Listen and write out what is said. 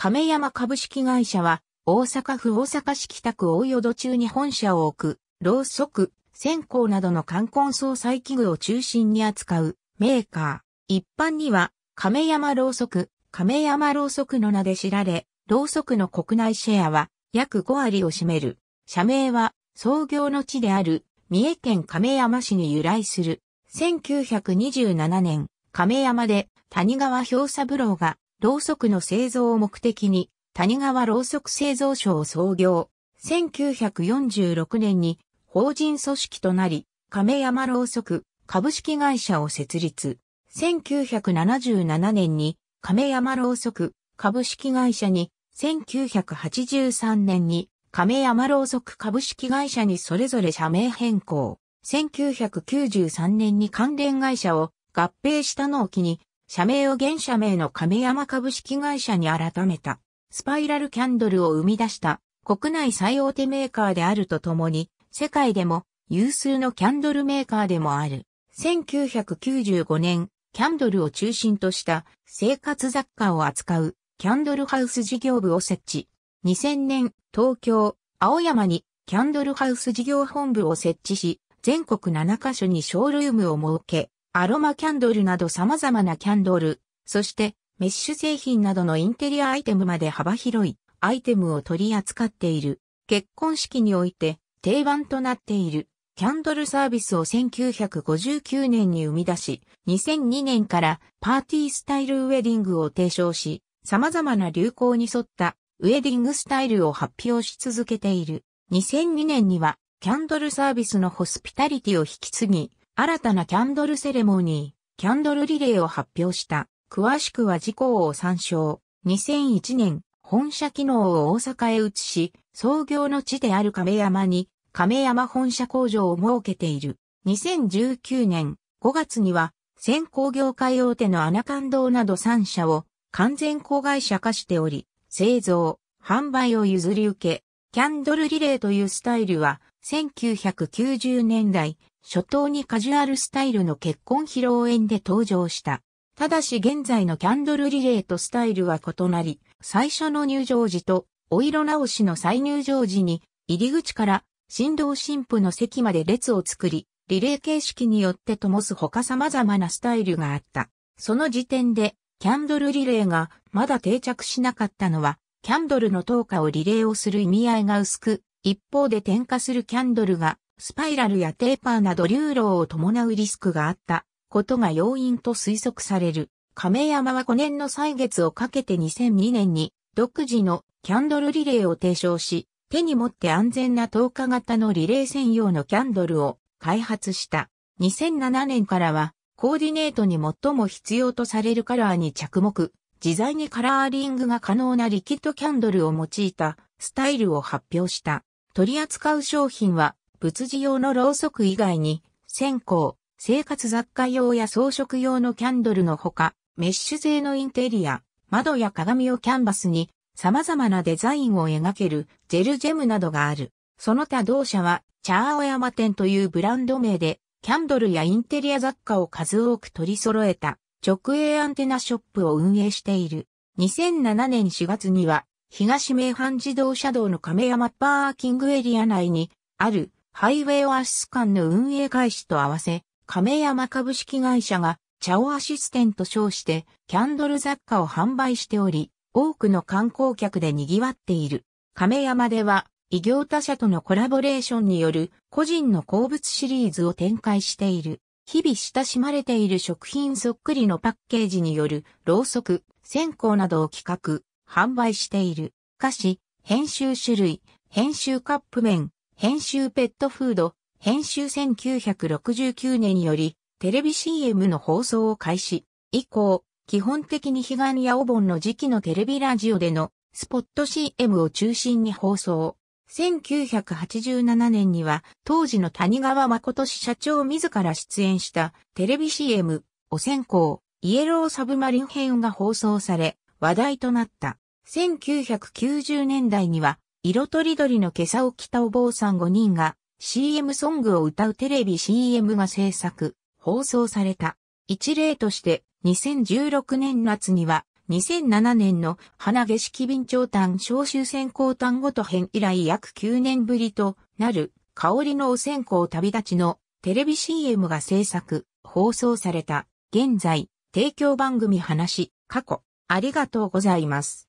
亀山株式会社は、大阪府大阪市北区大淀中に本社を置く、ろうそく、線香などの冠婚葬祭器具を中心に扱うメーカー。一般には、亀山ろうそく、亀山ろうそくの名で知られ、ろうそくの国内シェアは約5割を占める。社名は創業の地である三重県亀山市に由来する。1927年、亀山で谷川氷三郎がろうそくの製造を目的に、谷川ろうそく製造所を創業。1946年に法人組織となり、亀山ろうそく株式会社を設立。1977年に亀山ろうそく株式会社に、1983年に亀山ろうそく株式会社にそれぞれ社名変更。1993年に関連会社を合併したのを機に、社名を現社名の亀山株式会社に改めた、スパイラルキャンドルを生み出した国内最大手メーカーであるとともに、世界でも有数のキャンドルメーカーでもある。1995年、キャンドルを中心とした生活雑貨を扱うキャンドルハウス事業部を設置。2000年、東京、青山にキャンドルハウス事業本部を設置し、全国7カ所にショールームを設け、アロマキャンドルなど様々なキャンドル、そしてメッシュ製品などのインテリアアイテムまで幅広いアイテムを取り扱っている。結婚式において定番となっているキャンドルサービスを1959年に生み出し、2002年からパーティースタイルウェディングを提唱し、様々な流行に沿ったウェディングスタイルを発表し続けている。2002年にはキャンドルサービスのホスピタリティを引き継ぎ、新たなキャンドルセレモニー、キャンドルリレーを発表した。詳しくは事項を参照。2001年、本社機能を大阪へ移し、創業の地である亀山に、亀山本社工場を設けている。2019年5月には、先行業界大手のアナカンドなど3社を完全子会社化しており、製造、販売を譲り受け、キャンドルリレーというスタイルは1990年代、初頭にカジュアルスタイルの結婚披露宴で登場した。ただし現在のキャンドルリレーとスタイルは異なり、最初の入場時とお色直しの再入場時に、入り口から新郎新婦の席まで列を作り、リレー形式によって灯す他様々なスタイルがあった。その時点で、キャンドルリレーがまだ定着しなかったのは、キャンドルの灯火をリレーをする意味合いが薄く、一方で点火するキャンドルがスパイラルやテーパーなど流浪を伴うリスクがあったことが要因と推測される。亀山は5年の歳月をかけて2002年に独自のキャンドルリレーを提唱し、手に持って安全な透過型のリレー専用のキャンドルを開発した。2007年からはコーディネートに最も必要とされるカラーに着目、自在にカラーリングが可能なリキッドキャンドルを用いたスタイルを発表した。取り扱う商品は仏事用のろうそく以外に、線香、生活雑貨用や装飾用のキャンドルのほか、メッシュ製のインテリア、窓や鏡をキャンバスに、様々なデザインを描けるジェルジェムなどがある。その他同社は、チャーオヤマ店というブランド名で、キャンドルやインテリア雑貨を数多く取り揃えた直営アンテナショップを運営している。2007年4月には、東名阪自動車道の亀山パーキングエリア内にあるハイウェイオアシス間の運営開始と合わせ、亀山株式会社が、チャオアシステンと称して、キャンドル雑貨を販売しており、多くの観光客で賑わっている。亀山では、異業他社とのコラボレーションによる個人の鉱物シリーズを展開している。日々親しまれている食品そっくりのパッケージによるろうそく、線香などを企画、販売している。歌詞、編集種類、編集カップ麺、編集ペットフード、編集1969年により、テレビ CM の放送を開始。以降、基本的に彼岸やお盆の時期のテレビラジオでのスポット CM を中心に放送。1987年には当時の谷川誠社長自ら出演したテレビ CM お線香イエローサブマリン編が放送され話題となった。1990年代には色とりどりの今朝を着たお坊さん5人が CM ソングを歌うテレビ CM が制作、放送された。一例として2016年夏には2007年の花景式便長炭召集先行単ごと編以来約9年ぶりとなる香りのお線香旅立ちのテレビ CM が制作、放送された。現在、提供番組話、過去、ありがとうございます。